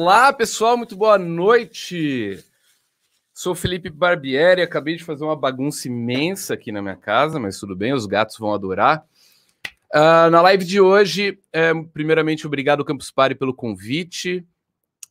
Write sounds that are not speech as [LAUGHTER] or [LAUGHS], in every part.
Olá, pessoal, muito boa noite. Sou Felipe Barbieri, acabei de fazer uma bagunça imensa aqui na minha casa, mas tudo bem, os gatos vão adorar. Uh, na live de hoje, é, primeiramente, obrigado Campus Party pelo convite.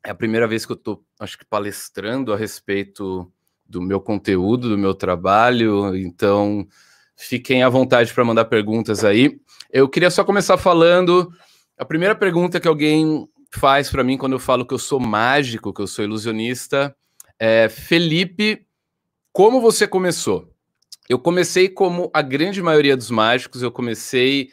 É a primeira vez que eu estou, acho que, palestrando a respeito do meu conteúdo, do meu trabalho, então fiquem à vontade para mandar perguntas aí. Eu queria só começar falando. A primeira pergunta que alguém faz para mim quando eu falo que eu sou mágico, que eu sou ilusionista. É, Felipe, como você começou? Eu comecei como a grande maioria dos mágicos, eu comecei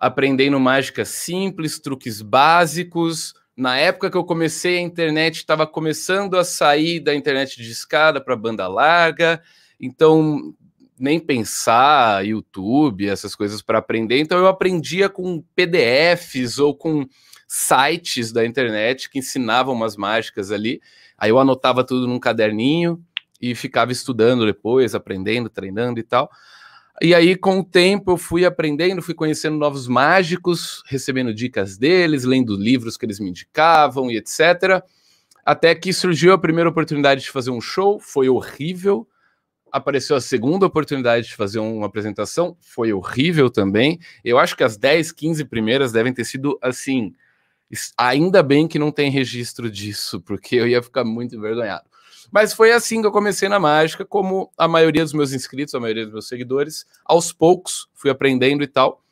aprendendo mágica simples, truques básicos. Na época que eu comecei, a internet estava começando a sair da internet de escada para banda larga, então nem pensar YouTube, essas coisas para aprender. Então eu aprendia com PDFs ou com sites da internet que ensinavam umas mágicas ali. Aí eu anotava tudo num caderninho e ficava estudando depois, aprendendo, treinando e tal. E aí, com o tempo, eu fui aprendendo, fui conhecendo novos mágicos, recebendo dicas deles, lendo livros que eles me indicavam e etc. Até que surgiu a primeira oportunidade de fazer um show, foi horrível. Apareceu a segunda oportunidade de fazer uma apresentação, foi horrível também. Eu acho que as 10, 15 primeiras devem ter sido assim Ainda bem que não tem registro disso, porque eu ia ficar muito envergonhado. Mas foi assim que eu comecei na mágica, como a maioria dos meus inscritos, a maioria dos meus seguidores, aos poucos fui aprendendo e tal.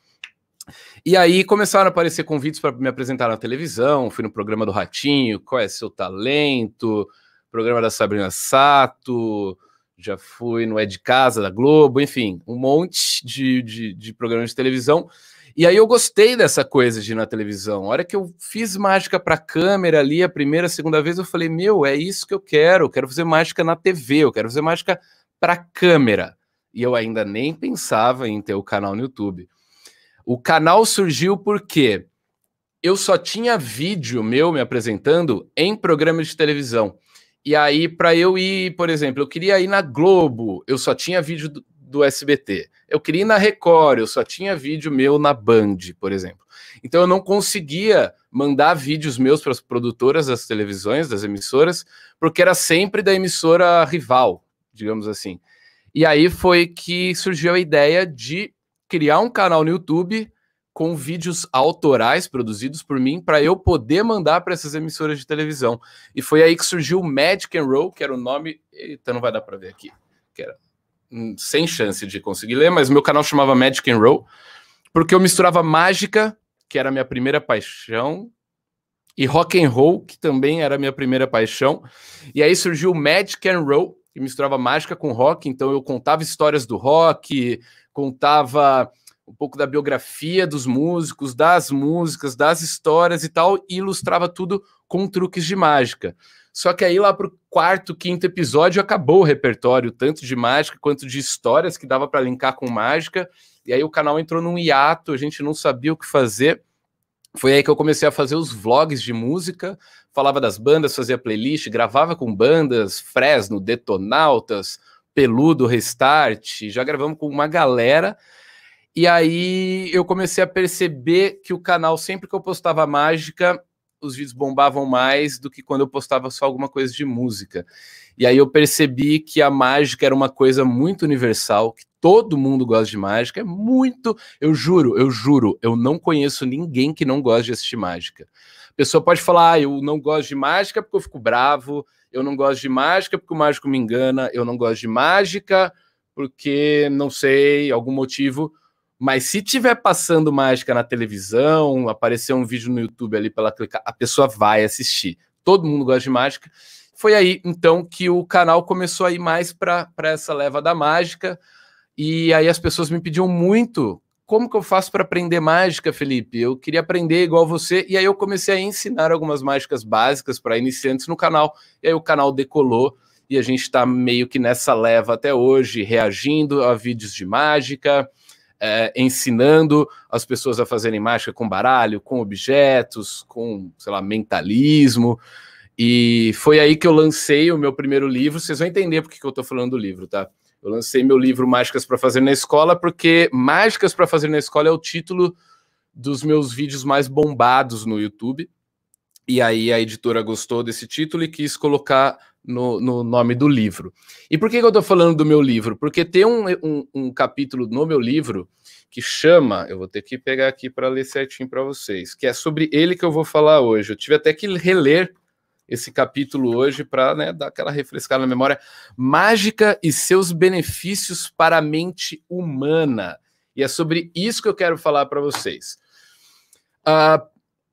E aí começaram a aparecer convites para me apresentar na televisão, fui no programa do Ratinho, Qual é seu talento, programa da Sabrina Sato, já fui no É de Casa da Globo, enfim, um monte de, de, de programas de televisão. E aí eu gostei dessa coisa de ir na televisão. A hora que eu fiz mágica para câmera ali, a primeira, a segunda vez, eu falei: "Meu, é isso que eu quero. Eu quero fazer mágica na TV, eu quero fazer mágica para câmera". E eu ainda nem pensava em ter o canal no YouTube. O canal surgiu porque eu só tinha vídeo meu me apresentando em programas de televisão. E aí, para eu ir, por exemplo, eu queria ir na Globo, eu só tinha vídeo do SBT. Eu queria ir na Record, eu só tinha vídeo meu na Band, por exemplo. Então eu não conseguia mandar vídeos meus para as produtoras das televisões, das emissoras, porque era sempre da emissora rival, digamos assim. E aí foi que surgiu a ideia de criar um canal no YouTube com vídeos autorais produzidos por mim para eu poder mandar para essas emissoras de televisão. E foi aí que surgiu o Magic and Roll, que era o nome, eita, não vai dar para ver aqui, que era Hum, sem chance de conseguir ler, mas meu canal chamava Magic and Roll, porque eu misturava mágica, que era a minha primeira paixão, e rock and roll, que também era a minha primeira paixão. E aí surgiu o Magic and Roll, que misturava mágica com rock, então eu contava histórias do rock, contava um pouco da biografia dos músicos, das músicas, das histórias e tal, e ilustrava tudo com truques de mágica. Só que aí lá pro quarto, quinto episódio acabou o repertório, tanto de mágica quanto de histórias que dava para linkar com mágica. E aí o canal entrou num hiato, a gente não sabia o que fazer. Foi aí que eu comecei a fazer os vlogs de música, falava das bandas, fazia playlist, gravava com bandas, Fresno, Detonautas, Peludo, Restart, já gravamos com uma galera. E aí eu comecei a perceber que o canal, sempre que eu postava mágica, os vídeos bombavam mais do que quando eu postava só alguma coisa de música. E aí eu percebi que a mágica era uma coisa muito universal, que todo mundo gosta de mágica. É muito. Eu juro, eu juro, eu não conheço ninguém que não gosta de assistir mágica. A pessoa pode falar, ah, eu não gosto de mágica porque eu fico bravo, eu não gosto de mágica porque o mágico me engana, eu não gosto de mágica porque não sei, algum motivo. Mas se tiver passando mágica na televisão, aparecer um vídeo no YouTube ali para clicar, a pessoa vai assistir. Todo mundo gosta de mágica. Foi aí então que o canal começou a ir mais para essa leva da mágica. E aí as pessoas me pediam muito como que eu faço para aprender mágica, Felipe? Eu queria aprender igual você, e aí eu comecei a ensinar algumas mágicas básicas para iniciantes no canal, e aí o canal decolou, e a gente está meio que nessa leva até hoje, reagindo a vídeos de mágica, é, ensinando as pessoas a fazerem mágica com baralho, com objetos, com, sei lá, mentalismo. E foi aí que eu lancei o meu primeiro livro. Vocês vão entender porque que eu estou falando do livro, tá? Eu lancei meu livro Mágicas para Fazer na Escola, porque Mágicas para Fazer na Escola é o título dos meus vídeos mais bombados no YouTube. E aí a editora gostou desse título e quis colocar no, no nome do livro. E por que, que eu estou falando do meu livro? Porque tem um, um, um, capítulo no meu livro que chama, eu vou ter que pegar aqui para ler certinho para vocês, que é sobre ele que eu vou falar hoje. Eu tive até que reler esse capítulo hoje para né, dar aquela refrescada na memória. Mágica e seus benefícios para a mente humana. E é sobre isso que eu quero falar para vocês. Uh,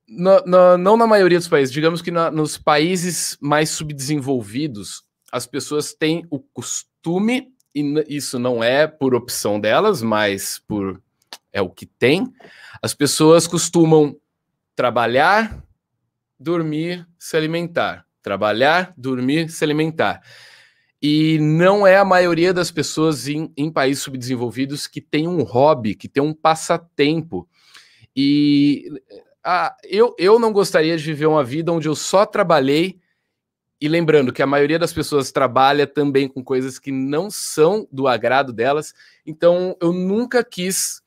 não na maioria dos países, digamos que na, nos países mais subdesenvolvidos, as pessoas têm o costume, e isso não é por opção delas, mas por é o que tem. As pessoas costumam trabalhar, dormir, se alimentar. Trabalhar, dormir, se alimentar. E não é a maioria das pessoas em, em países subdesenvolvidos que tem um hobby, que tem um passatempo. E ah, eu, eu não gostaria de viver uma vida onde eu só trabalhei. E lembrando que a maioria das pessoas trabalha também com coisas que não são do agrado delas. Então, eu nunca quis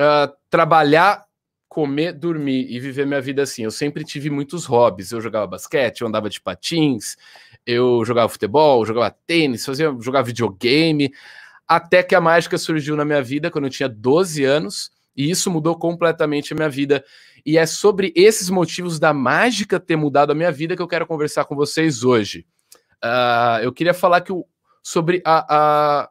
uh, trabalhar, comer, dormir e viver minha vida assim. Eu sempre tive muitos hobbies. Eu jogava basquete, eu andava de patins, eu jogava futebol, eu jogava tênis, fazia, jogava videogame. Até que a mágica surgiu na minha vida quando eu tinha 12 anos. E isso mudou completamente a minha vida. E é sobre esses motivos da mágica ter mudado a minha vida que eu quero conversar com vocês hoje. Uh, eu queria falar que o, sobre a, a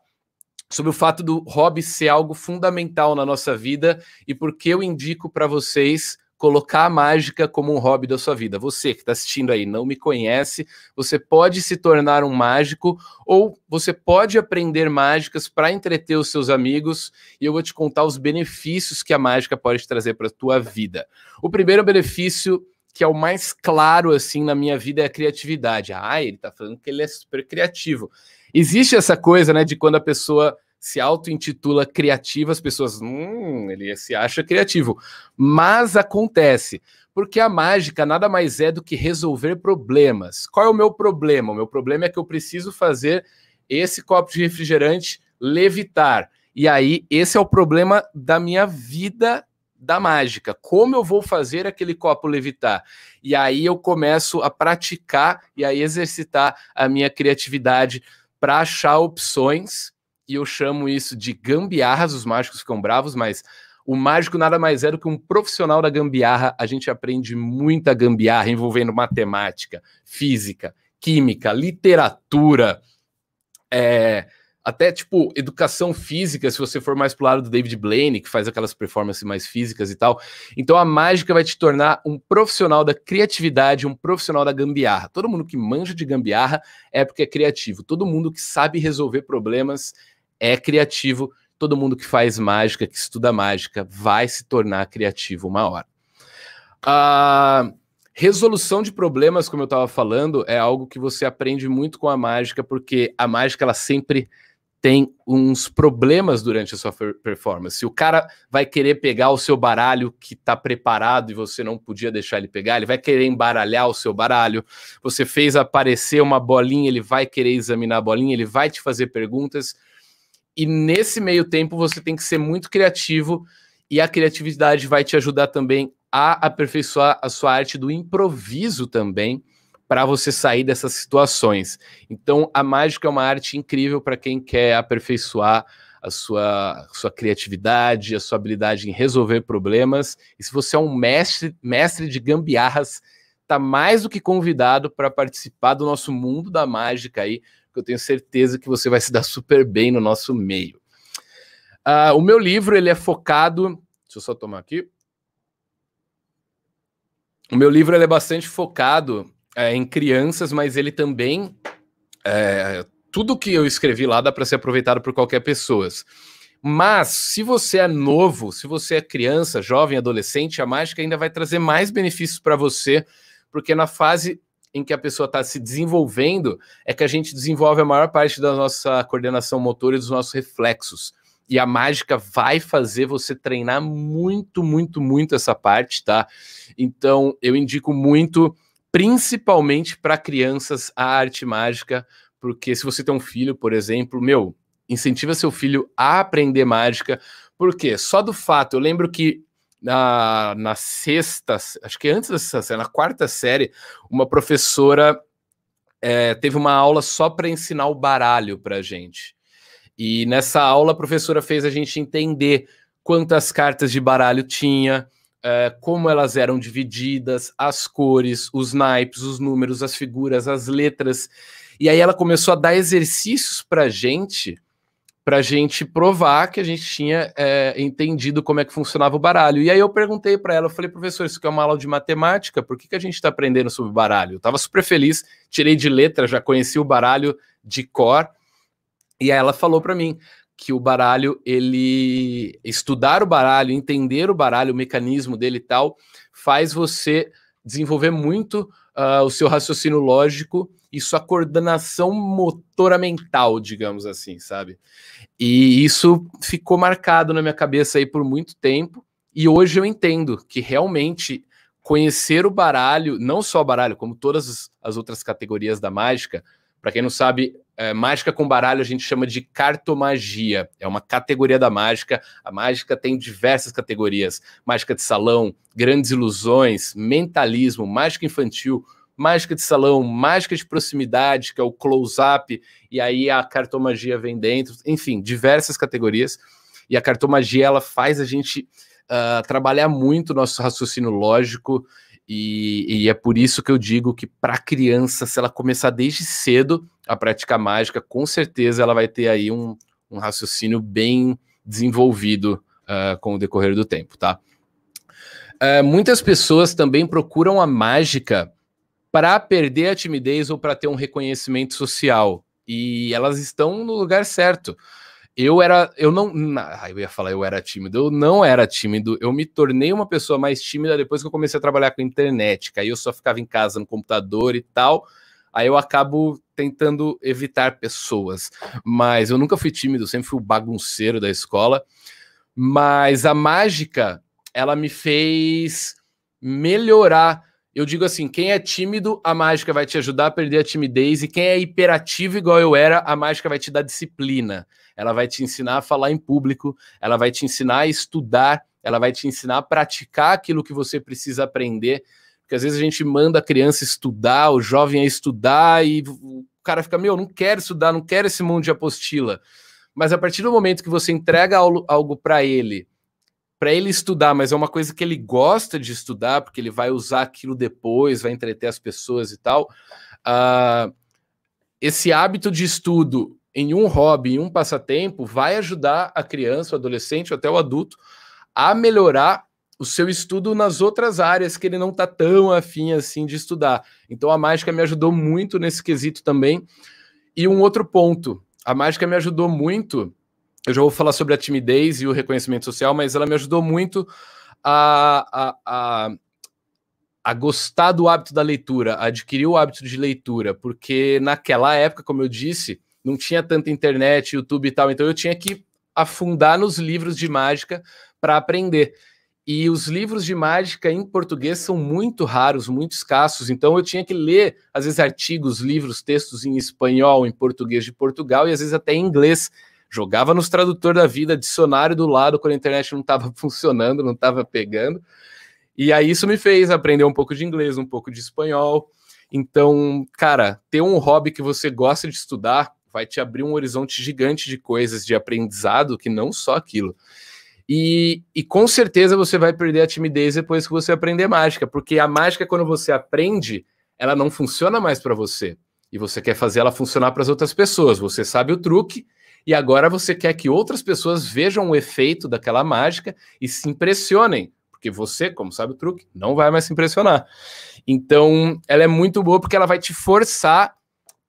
sobre o fato do hobby ser algo fundamental na nossa vida e porque eu indico para vocês colocar a mágica como um hobby da sua vida. Você que está assistindo aí, não me conhece, você pode se tornar um mágico ou você pode aprender mágicas para entreter os seus amigos e eu vou te contar os benefícios que a mágica pode trazer para a tua vida. O primeiro benefício que é o mais claro assim na minha vida é a criatividade. Ah, ele está falando que ele é super criativo. Existe essa coisa, né, de quando a pessoa se auto-intitula criativo, as pessoas, hum, ele se acha criativo. Mas acontece, porque a mágica nada mais é do que resolver problemas. Qual é o meu problema? O meu problema é que eu preciso fazer esse copo de refrigerante levitar. E aí, esse é o problema da minha vida da mágica. Como eu vou fazer aquele copo levitar? E aí eu começo a praticar e a exercitar a minha criatividade para achar opções e eu chamo isso de gambiarras, os mágicos ficam bravos, mas o mágico nada mais é do que um profissional da gambiarra. A gente aprende muita gambiarra envolvendo matemática, física, química, literatura, é, até tipo educação física, se você for mais pro lado do David Blaine, que faz aquelas performances mais físicas e tal. Então a mágica vai te tornar um profissional da criatividade, um profissional da gambiarra. Todo mundo que manja de gambiarra é porque é criativo. Todo mundo que sabe resolver problemas é criativo. Todo mundo que faz mágica, que estuda mágica, vai se tornar criativo uma hora. A resolução de problemas, como eu estava falando, é algo que você aprende muito com a mágica, porque a mágica ela sempre tem uns problemas durante a sua performance. O cara vai querer pegar o seu baralho que está preparado e você não podia deixar ele pegar, ele vai querer embaralhar o seu baralho. Você fez aparecer uma bolinha, ele vai querer examinar a bolinha, ele vai te fazer perguntas e nesse meio tempo você tem que ser muito criativo e a criatividade vai te ajudar também a aperfeiçoar a sua arte do improviso também para você sair dessas situações. Então a mágica é uma arte incrível para quem quer aperfeiçoar a sua, a sua criatividade, a sua habilidade em resolver problemas. E se você é um mestre, mestre de gambiarras, está mais do que convidado para participar do nosso mundo da mágica aí, que eu tenho certeza que você vai se dar super bem no nosso meio. Uh, o meu livro ele é focado. Deixa eu só tomar aqui. O meu livro ele é bastante focado é, em crianças, mas ele também. É, tudo que eu escrevi lá dá para ser aproveitado por qualquer pessoa. Mas se você é novo, se você é criança, jovem, adolescente, a mágica ainda vai trazer mais benefícios para você porque na fase em que a pessoa está se desenvolvendo é que a gente desenvolve a maior parte da nossa coordenação motora e dos nossos reflexos. E a mágica vai fazer você treinar muito, muito, muito essa parte, tá? Então, eu indico muito, principalmente para crianças, a arte mágica, porque se você tem um filho, por exemplo, meu, incentiva seu filho a aprender mágica, porque só do fato, eu lembro que na, na sexta, acho que antes dessa, na quarta série, uma professora é, teve uma aula só para ensinar o baralho para gente. E nessa aula a professora fez a gente entender quantas cartas de baralho tinha, é, como elas eram divididas, as cores, os naipes, os números, as figuras, as letras. E aí ela começou a dar exercícios para gente para a gente provar que a gente tinha é, entendido como é que funcionava o baralho. E aí eu perguntei para ela, eu falei, professor, isso aqui é uma aula de matemática, por que, que a gente está aprendendo sobre baralho? Eu estava super feliz, tirei de letra, já conheci o baralho de cor, e aí ela falou para mim que o baralho, ele... Estudar o baralho, entender o baralho, o mecanismo dele e tal, faz você desenvolver muito uh, o seu raciocínio lógico e sua coordenação motora mental, digamos assim, sabe? E isso ficou marcado na minha cabeça aí por muito tempo. E hoje eu entendo que realmente conhecer o baralho, não só o baralho, como todas as outras categorias da mágica, para quem não sabe, é, mágica com baralho a gente chama de cartomagia. É uma categoria da mágica. A mágica tem diversas categorias: mágica de salão, grandes ilusões, mentalismo, mágica infantil, mágica de salão, mágica de proximidade, que é o close-up, e aí a cartomagia vem dentro, enfim, diversas categorias. E a cartomagia ela faz a gente uh, trabalhar muito o nosso raciocínio lógico, e, e é por isso que eu digo que para criança, se ela começar desde cedo a praticar mágica, com certeza ela vai ter aí um, um raciocínio bem desenvolvido uh, com o decorrer do tempo, tá? Uh, muitas pessoas também procuram a mágica para perder a timidez ou para ter um reconhecimento social. E elas estão no lugar certo. Eu era, eu não, ah, eu ia falar eu era tímido, eu não era tímido, eu me tornei uma pessoa mais tímida depois que eu comecei a trabalhar com internet, que aí eu só ficava em casa no computador e tal, aí eu acabo tentando evitar pessoas, mas eu nunca fui tímido, sempre fui o bagunceiro da escola, mas a mágica, ela me fez melhorar eu digo assim: quem é tímido, a mágica vai te ajudar a perder a timidez, e quem é hiperativo, igual eu era, a mágica vai te dar disciplina. Ela vai te ensinar a falar em público, ela vai te ensinar a estudar, ela vai te ensinar a praticar aquilo que você precisa aprender. Porque às vezes a gente manda a criança estudar, o jovem a estudar, e o cara fica: meu, não quero estudar, não quero esse mundo de apostila. Mas a partir do momento que você entrega algo para ele para ele estudar, mas é uma coisa que ele gosta de estudar, porque ele vai usar aquilo depois, vai entreter as pessoas e tal. Uh, esse hábito de estudo em um hobby, em um passatempo, vai ajudar a criança, o adolescente, até o adulto, a melhorar o seu estudo nas outras áreas que ele não está tão afim assim de estudar. Então a mágica me ajudou muito nesse quesito também. E um outro ponto, a mágica me ajudou muito eu já vou falar sobre a timidez e o reconhecimento social, mas ela me ajudou muito a, a, a, a gostar do hábito da leitura, a adquirir o hábito de leitura, porque naquela época, como eu disse, não tinha tanta internet, YouTube e tal, então eu tinha que afundar nos livros de mágica para aprender. E os livros de mágica em português são muito raros, muito escassos, então eu tinha que ler, às vezes, artigos, livros, textos em espanhol, em português de Portugal e às vezes até em inglês jogava nos tradutor da vida, dicionário do lado, quando a internet não estava [LAUGHS] funcionando, não estava pegando. E aí isso me fez aprender um pouco de inglês, um pouco de espanhol. Então, cara, ter um hobby que você gosta de estudar vai te abrir um horizonte gigante de coisas, de aprendizado, que não só aquilo. E, e, com certeza você vai perder a timidez depois que você aprender mágica, porque a mágica, quando você aprende, ela não funciona mais para você. E você quer fazer ela funcionar para as outras pessoas. Você sabe o truque, e agora você quer que outras pessoas vejam o efeito daquela mágica e se impressionem, porque você, como sabe o truque, não vai mais se impressionar. Então, ela é muito boa porque ela vai te forçar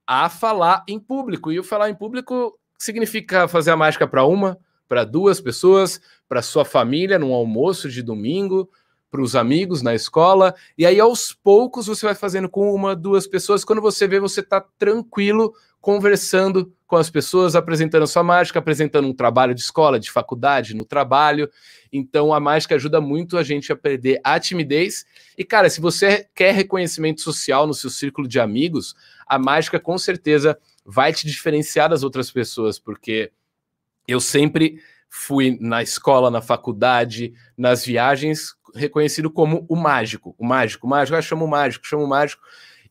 a falar em público. E o falar em público significa fazer a mágica para uma, para duas pessoas, para sua família num almoço de domingo, para os amigos na escola, e aí aos poucos você vai fazendo com uma, duas pessoas. Quando você vê, você está tranquilo conversando com as pessoas, apresentando a sua mágica, apresentando um trabalho de escola, de faculdade, no trabalho. Então a mágica ajuda muito a gente a perder a timidez. E cara, se você quer reconhecimento social no seu círculo de amigos, a mágica com certeza vai te diferenciar das outras pessoas, porque eu sempre fui na escola, na faculdade, nas viagens reconhecido como o mágico, o mágico, o mágico, ah, chama o mágico, chama o mágico.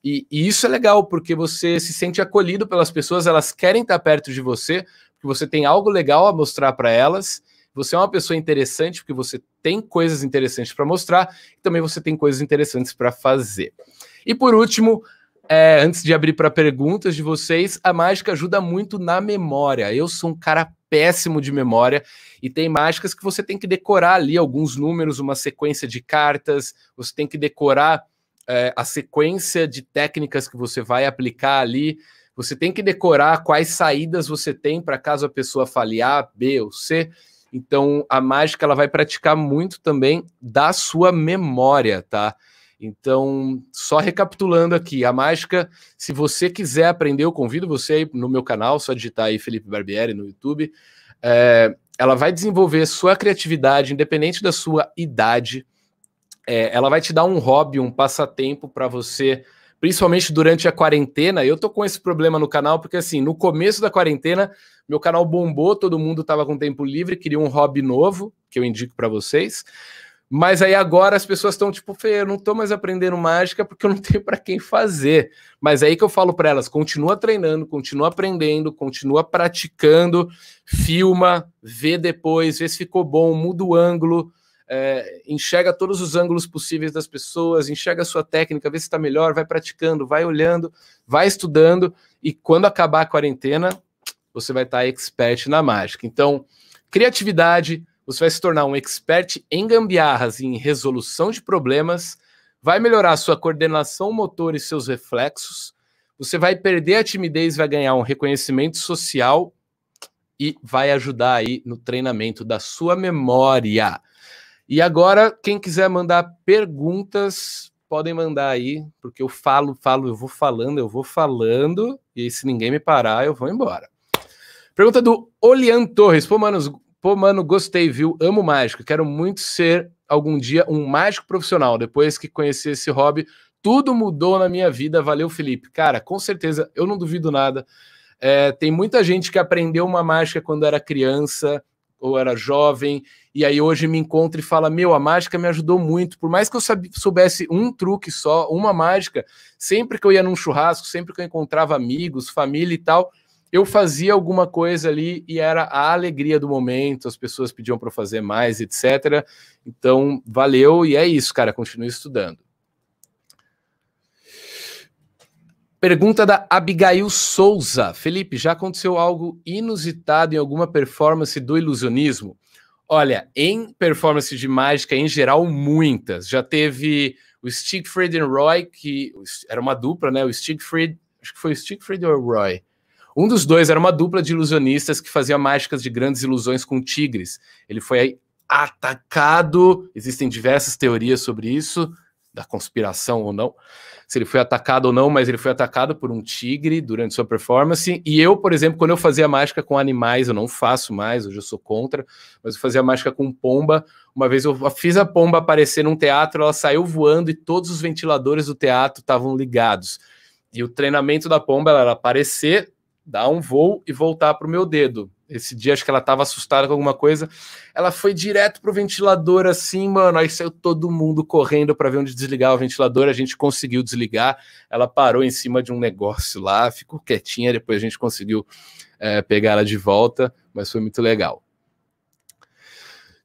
E, e, isso é legal, porque você se sente acolhido pelas pessoas, elas querem estar perto de você, porque você tem algo legal a mostrar para elas. Você é uma pessoa interessante, porque você tem coisas interessantes para mostrar, e também você tem coisas interessantes para fazer. E por último, é, antes de abrir para perguntas de vocês, a mágica ajuda muito na memória. Eu sou um cara péssimo de memória e tem mágicas que você tem que decorar ali alguns números, uma sequência de cartas, você tem que decorar é, a sequência de técnicas que você vai aplicar ali. Você tem que decorar quais saídas você tem para caso a pessoa falhar B ou C. Então a mágica ela vai praticar muito também da sua memória, tá? Então, só recapitulando aqui, a mágica, se você quiser aprender, eu convido você aí no meu canal, só digitar aí Felipe Barbieri no YouTube. É, ela vai desenvolver sua criatividade, independente da sua idade. É, ela vai te dar um hobby, um passatempo para você, principalmente durante a quarentena. Eu tô com esse problema no canal, porque assim, no começo da quarentena, meu canal bombou, todo mundo tava com tempo livre, queria um hobby novo, que eu indico para vocês. Mas aí agora as pessoas estão tipo, Fê, eu não tô mais aprendendo mágica porque eu não [LAUGHS] tenho para quem fazer. Mas é aí que eu falo para elas, continua treinando, continua aprendendo, continua praticando, filma, vê depois, vê se ficou bom, muda o ângulo, é, enxerga todos os ângulos possíveis das pessoas, enxerga a sua técnica, vê se está melhor, vai praticando, vai olhando, vai estudando, e quando acabar a quarentena, você vai estar tá expert na mágica. Então, criatividade, você vai se tornar um expert em gambiarras e em resolução de problemas, vai melhorar sua coordenação motor e seus reflexos, você vai perder a timidez, vai ganhar um reconhecimento social e vai ajudar aí no treinamento da sua memória. E agora, quem quiser mandar perguntas, podem mandar aí, porque eu falo, falo, eu vou falando, eu vou falando, e se ninguém me parar, eu vou embora. Pergunta do Olian Torres. Pô, mano, pô, mano, gostei, viu? Amo mágico, Quero muito ser algum dia um mágico profissional. Depois que conheci esse hobby, tudo mudou na minha vida. Valeu, Felipe. Cara, com certeza, eu não duvido nada. É, tem muita gente que aprendeu uma mágica quando era criança ou era jovem e aí hoje me encontra e fala: Meu, a mágica me ajudou muito. Por mais que eu soubesse um truque só, uma mágica, sempre que eu ia num churrasco, sempre que eu encontrava amigos, família e tal, eu fazia alguma coisa ali e era a alegria do momento, as pessoas pediam para fazer mais, etc. Então, valeu e é isso, cara. Continue estudando. Pergunta da Abigail Souza. Felipe, já aconteceu algo inusitado em alguma performance do ilusionismo? Olha, em performance de mágica em geral, muitas. Já teve o Stigfried e Roy, que era uma dupla, né? O Stigfried, acho que foi o Stigfried ou o Roy. Um dos dois era uma dupla de ilusionistas que fazia mágicas de grandes ilusões com tigres. Ele foi atacado, existem diversas teorias sobre isso, da conspiração ou não, se ele foi atacado ou não, mas ele foi atacado por um tigre durante sua performance. E eu, por exemplo, quando eu fazia mágica com animais, eu não faço mais, hoje eu sou contra, mas eu fazia mágica com pomba. Uma vez eu fiz a pomba aparecer num teatro, ela saiu voando e todos os ventiladores do teatro estavam ligados. E o treinamento da pomba era aparecer, dar um voo e voltar para o meu dedo. Esse dia acho que ela tava assustada com alguma coisa. Ela foi direto pro ventilador assim, mano. Aí saiu todo mundo correndo para ver onde desligar o ventilador. A gente conseguiu desligar. Ela parou em cima de um negócio lá, ficou quietinha. Depois a gente conseguiu é, pegar ela de volta, mas foi muito legal.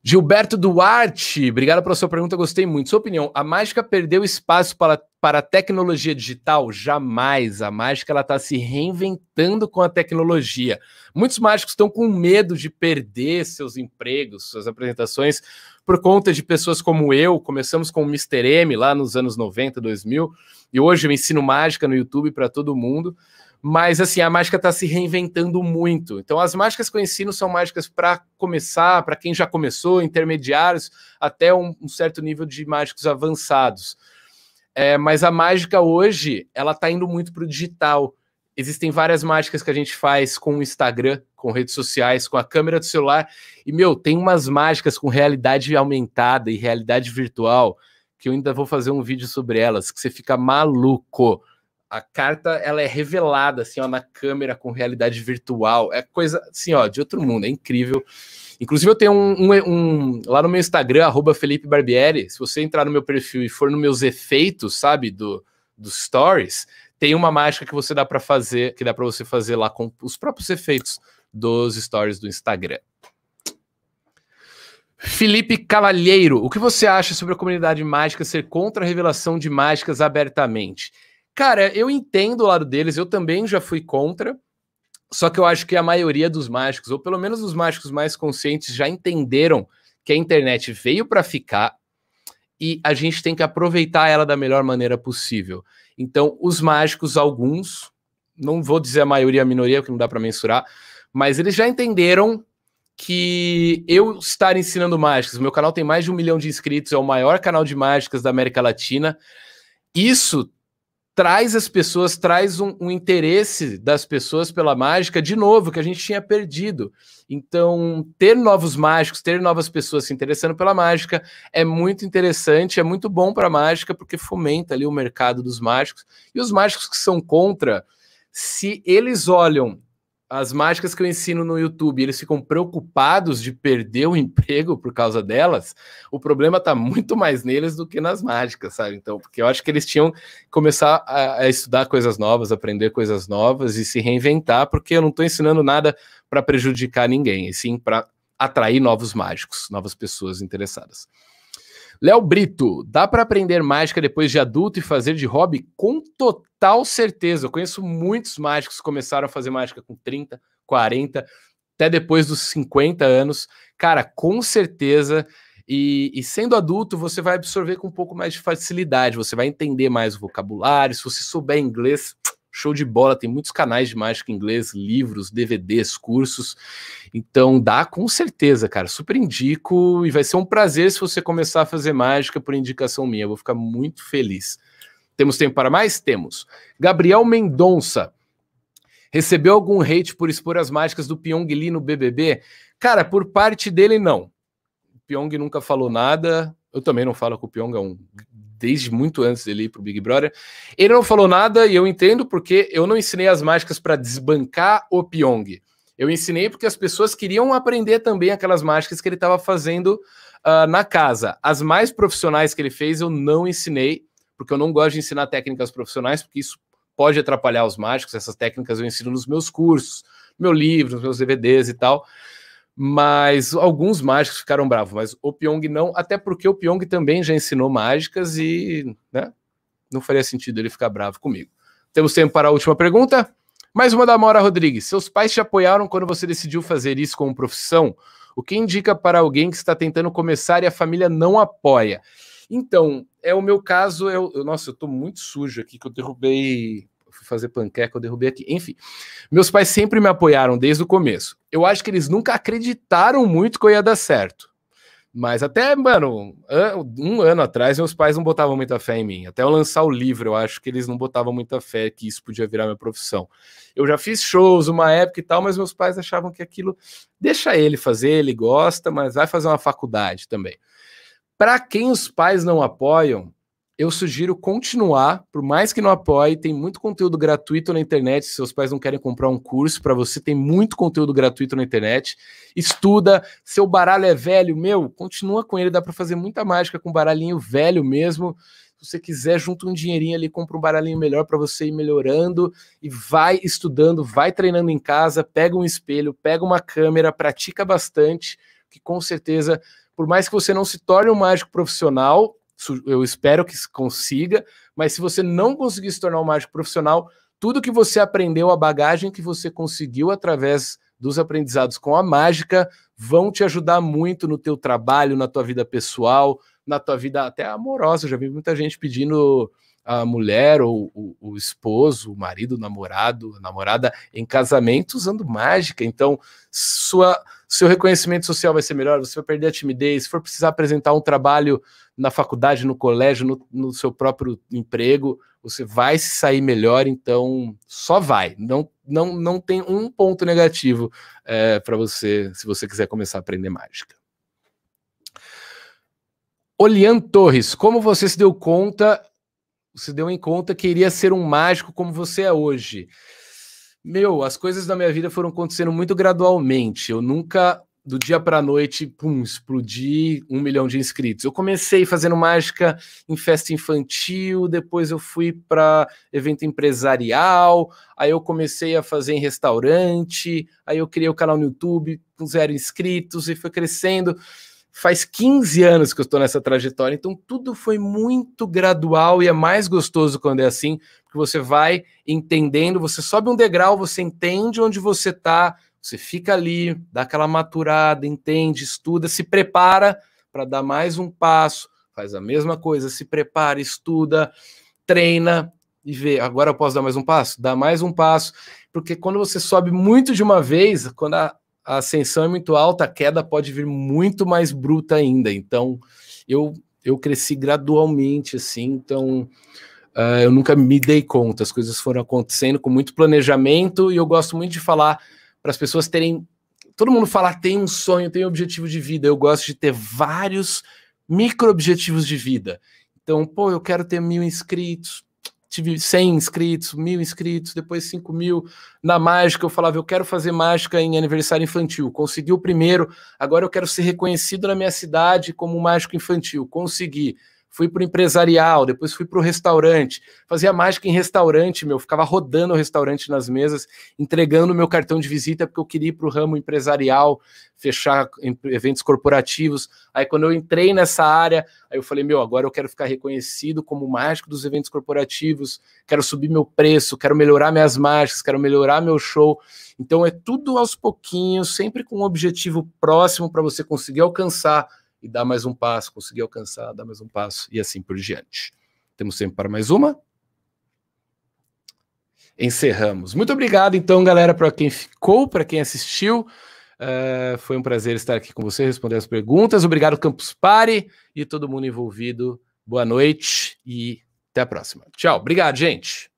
Gilberto Duarte, obrigado pela sua pergunta, gostei muito. Sua opinião, a mágica perdeu espaço para, para a tecnologia digital? Jamais. A mágica ela está se reinventando com a tecnologia. Muitos mágicos estão com medo de perder seus empregos, suas apresentações, por conta de pessoas como eu. Começamos com o Mr. M lá nos anos 90, 2000, e hoje eu ensino mágica no YouTube para todo mundo mas assim, a mágica está se reinventando muito. Então, as mágicas que eu ensino são mágicas para começar, para quem já começou, intermediários, até um, um certo nível de mágicos avançados. É, mas a mágica hoje, ela está indo muito para o digital. Existem várias mágicas que a gente faz com o Instagram, com redes sociais, com a câmera do celular. E, meu, tem umas mágicas com realidade aumentada e realidade virtual, que eu ainda vou fazer um vídeo sobre elas, que você fica maluco a carta ela é revelada assim, ó, na câmera com realidade virtual. É coisa assim, ó, de outro mundo, é incrível. Inclusive, eu tenho um, um, um lá no meu Instagram, arroba Felipe Barbieri. Se você entrar no meu perfil e for nos meus efeitos, sabe, do, do Stories, tem uma mágica que você dá para fazer, que dá para você fazer lá com os próprios efeitos dos stories do Instagram. Felipe Cavalheiro, o que você acha sobre a comunidade mágica ser contra a revelação de mágicas abertamente? Cara, eu entendo o lado deles, eu também já fui contra. Só que eu acho que a maioria dos mágicos, ou pelo menos os mágicos mais conscientes, já entenderam que a internet veio para ficar e a gente tem que aproveitar ela da melhor maneira possível. Então, os mágicos, alguns, não vou dizer a maioria, a minoria, porque não dá para mensurar, mas eles já entenderam que eu estar ensinando mágicas, meu canal tem mais de um milhão de inscritos, é o maior canal de mágicas da América Latina. Isso traz as pessoas, traz um, um, interesse das pessoas pela mágica de novo, que a gente tinha perdido. Então, ter novos mágicos, ter novas pessoas se interessando pela mágica é muito interessante, é muito bom para a mágica, porque fomenta ali o mercado dos mágicos. E os mágicos que são contra, se eles olham as mágicas que eu ensino no YouTube, eles ficam preocupados de perder o [LAUGHS] emprego por causa delas, o problema está muito mais neles do que nas mágicas, sabe? Então, porque eu acho que eles tinham que começar a, a estudar coisas novas, aprender coisas novas e se reinventar, porque eu não estou ensinando nada para prejudicar ninguém, e sim para atrair novos mágicos, novas pessoas interessadas. Léo Brito, dá para aprender mágica depois de adulto e fazer de hobby? Com total certeza. Eu conheço muitos mágicos que começaram a fazer mágica com 30, 40, até depois dos 50 anos. Cara, com certeza. E, e, sendo adulto, você vai absorver com um pouco mais de facilidade, você vai entender mais o vocabulário. Se você souber inglês, Show de bola, tem muitos canais de mágica em inglês, livros, DVDs, cursos. Então dá com certeza, cara. Super indico e vai ser um prazer se você começar a fazer mágica por indicação minha. Eu vou ficar muito feliz. Temos tempo para mais? Temos. Gabriel Mendonça. Recebeu algum hate por expor as mágicas do Pyong Lee no BBB? Cara, por parte dele, não. O Pyong nunca falou nada. Eu também não falo com o Pyong é um desde muito antes dele ir pro Big Brother. Ele não falou nada e eu entendo porque eu não ensinei as mágicas para desbancar o Pyong. Eu ensinei porque as pessoas queriam aprender também aquelas mágicas que ele estava fazendo uh, na casa. As mais profissionais que ele fez eu não ensinei, porque eu não gosto de ensinar técnicas profissionais, porque isso pode atrapalhar os mágicos. Essas técnicas eu ensino nos meus cursos, no meu livro, nos meus DVDs e tal mas alguns mágicos ficaram bravos, mas o Pyong não, até porque o Pyong também já ensinou mágicas e né, não faria sentido ele ficar bravo comigo. Temos tempo para a última pergunta? Mais uma da Mora Rodrigues. Seus pais te apoiaram quando você decidiu fazer isso como profissão? O que indica para alguém que está tentando começar e a família não apoia? Então, é o meu caso. Eu, eu nossa, eu estou muito sujo aqui que eu derrubei fui fazer panqueca, eu derrubei aqui. Enfim, meus pais sempre me apoiaram desde o começo. Eu acho que eles nunca acreditaram muito que eu ia dar certo. Mas até, mano, um ano atrás, meus pais não botavam muita fé em mim. Até eu lançar o livro, eu acho que eles não botavam muita fé que isso podia virar minha profissão. Eu já fiz shows uma época e tal, mas meus pais achavam que aquilo deixa ele fazer, ele gosta, mas vai fazer uma faculdade também. Para quem os pais não apoiam, eu sugiro continuar, por mais que não apoie, tem muito conteúdo gratuito na internet. Se seus pais não querem comprar um curso para você, tem muito conteúdo gratuito na internet. Estuda, seu baralho é velho, meu, continua com ele, dá para fazer muita mágica com baralhinho velho mesmo. Se você quiser, junta um dinheirinho ali, compra um baralhinho melhor para você ir melhorando e vai estudando, vai treinando em casa, pega um espelho, pega uma câmera, pratica bastante, que com certeza, por mais que você não se torne um mágico profissional, eu espero que consiga, mas se você não conseguir se tornar um mágico profissional, tudo que você aprendeu, a bagagem que você conseguiu através dos aprendizados com a mágica vão te ajudar muito no teu trabalho, na tua vida pessoal, na tua vida até amorosa. já vi muita gente pedindo a mulher ou o, o esposo, o marido, o namorado, a namorada em casamento usando mágica. Então, sua, seu reconhecimento social vai ser melhor, você vai perder a timidez, se for precisar apresentar um trabalho na faculdade, no colégio, no, no seu próprio emprego, você vai se sair melhor, então só vai. Não, não, não tem um ponto negativo é, eh, para você se você quiser começar a aprender mágica. Olian Torres, como você se deu conta você deu em conta que iria ser um mágico como você é hoje. Meu, as coisas da minha vida foram acontecendo muito gradualmente. Eu nunca, do dia para a noite, pum, explodi um milhão de inscritos. Eu comecei fazendo mágica em festa infantil, depois eu fui para evento empresarial, aí eu comecei a fazer em restaurante, aí eu criei o canal no YouTube com zero inscritos e foi crescendo faz 15 anos que eu estou nessa trajetória, então tudo foi muito gradual e é mais gostoso quando é assim, porque você vai entendendo, você sobe um degrau, você entende onde você está, você fica ali, dá aquela maturada, entende, estuda, se prepara para dar mais um passo, faz a mesma coisa, se prepara, estuda, treina e vê, agora eu posso dar mais um passo? Dá mais um passo, porque quando você sobe muito de uma vez, quando a a ascensão é muito alta, a queda pode vir muito mais bruta ainda. Então, eu, eu cresci gradualmente, assim, então uh, eu nunca me dei conta, as coisas foram acontecendo com muito planejamento, e eu gosto muito de falar para as pessoas terem. Todo mundo fala tem um sonho, tem um objetivo de vida. Eu gosto de ter vários micro objetivos de vida. Então, pô, eu quero ter mil inscritos, tive 100 inscritos, mil inscritos, depois 5 mil na mágica. Eu falava, eu quero fazer mágica em aniversário infantil. Consegui o primeiro, agora eu quero ser reconhecido na minha cidade como mágico infantil. Consegui fui para o empresarial, depois fui para o restaurante, fazia mágica em restaurante, meu, ficava rodando o restaurante nas mesas, entregando meu cartão de visita porque eu queria ir para o ramo empresarial, fechar eventos corporativos. Aí quando eu entrei nessa área, aí eu falei, meu, agora eu quero ficar reconhecido como mágico dos eventos corporativos, quero subir meu preço, quero melhorar minhas mágicas, quero melhorar meu show. Então é tudo aos pouquinhos, sempre com um objetivo próximo para você conseguir alcançar e dar mais um passo, conseguir alcançar, dar mais um passo e assim por diante. Temos tempo para mais uma? Encerramos. Muito obrigado, então, galera, para quem ficou, para quem assistiu. Uh, foi um prazer estar aqui com você, responder as perguntas. Obrigado, Campus Party e todo mundo envolvido. Boa noite e até a próxima. Tchau. Obrigado, gente.